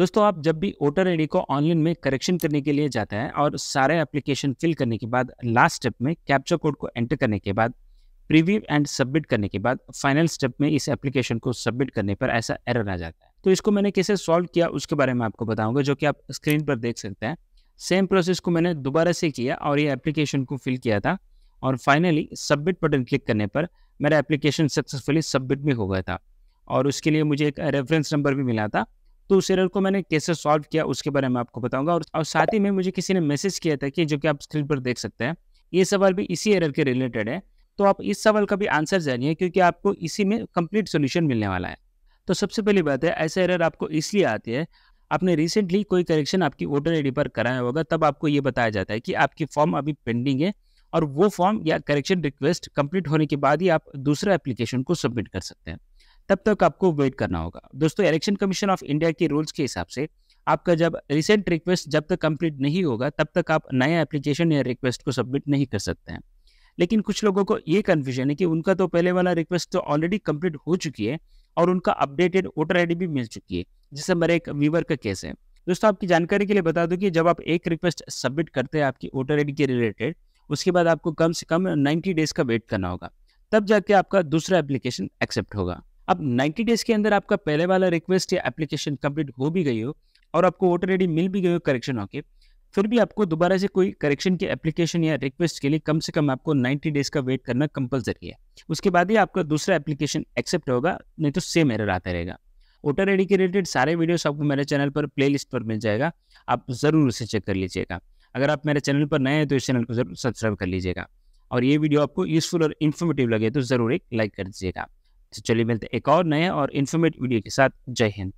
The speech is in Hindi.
दोस्तों आप जब भी वोटर आई को ऑनलाइन में करेक्शन करने के लिए जाते हैं और सारे एप्लीकेशन फिल करने के बाद लास्ट स्टेप में कैप्चर कोड को एंटर करने के बाद प्रीव्यू एंड सबमिट करने के बाद फाइनल स्टेप में इस एप्लीकेशन को सबमिट करने पर ऐसा एरर आ जाता है तो इसको मैंने कैसे सॉल्व किया उसके बारे में आपको बताऊंगा जो कि आप स्क्रीन पर देख सकते हैं सेम प्रोसेस को मैंने दोबारा से किया और ये एप्लीकेशन को फिल किया था और फाइनली सबमिट बटन क्लिक करने पर मेरा एप्लीकेशन सक्सेसफुली सबमिट भी हो गया था और उसके लिए मुझे एक रेफरेंस नंबर भी मिला था तो उस एरर को मैंने कैसे सॉल्व किया उसके बारे में आपको बताऊंगा और, और साथ ही में मुझे किसी ने मैसेज किया था कि जो कि आप स्क्रीन पर देख सकते हैं ये सवाल भी इसी एरर के रिलेटेड है तो आप इस सवाल का भी आंसर जानिए क्योंकि आपको इसी में कंप्लीट सोल्यूशन मिलने वाला है तो सबसे पहली बात है ऐसा एरर आपको इसलिए आती है आपने रिसेंटली कोई करेक्शन आपकी वोटर आई पर कराया होगा तब आपको ये बताया जाता है कि आपकी फॉर्म अभी पेंडिंग है और वो फॉर्म या करेक्शन रिक्वेस्ट कंप्लीट होने के बाद ही आप दूसरा एप्लीकेशन को सबमिट कर सकते हैं तब तक आपको वेट करना होगा दोस्तों इलेक्शन कमीशन ऑफ इंडिया के रूल्स के हिसाब से आपका जब रिसेंट रिक्वेस्ट जब तक कंप्लीट नहीं होगा तब तक आप नया एप्लीकेशन या रिक्वेस्ट को सबमिट नहीं कर सकते हैं लेकिन कुछ लोगों को ये कन्फ्यूजन है कि उनका तो पहले वाला रिक्वेस्ट तो ऑलरेडी कंप्लीट हो चुकी है और उनका अपडेटेड वोटर आईडी भी मिल चुकी है जिससे मेरे एक व्यूवर का केस है दोस्तों आपकी जानकारी के लिए बता दूं कि जब आप एक रिक्वेस्ट सबमिट करते हैं आपकी वोटर आईडी के रिलेटेड उसके बाद आपको कम से कम 90 डेज का वेट करना होगा तब जाके आपका दूसरा एप्लीकेशन एक्सेप्ट होगा अब 90 डेज के अंदर आपका पहले वाला रिक्वेस्ट या एप्लीकेशन कंप्लीट हो भी गई हो और आपको वोटर आईडी मिल भी गई हो करेक्शन होके फिर भी आपको दोबारा से कोई करेक्शन की एप्लीकेशन या रिक्वेस्ट के लिए कम से कम आपको 90 डेज का वेट करना कंपलसरी है उसके बाद ही आपका दूसरा एप्लीकेशन एक्सेप्ट होगा नहीं तो सेम एरर आता रहेगा वोटर आईडी के रिलेटेड सारे वीडियोस आपको मेरे चैनल पर प्लेलिस्ट पर मिल जाएगा आप ज़रूर उसे चेक कर लीजिएगा अगर आप मेरे चैनल पर नए हैं तो इस चैनल को जरूर सब्सक्राइब कर लीजिएगा और ये वीडियो आपको यूज़फुल और इन्फॉर्मेटिव लगे तो ज़रूर एक लाइक कर दीजिएगा तो चलिए मिलते एक और नए और इन्फॉर्मेटिव वीडियो के साथ जय हिंद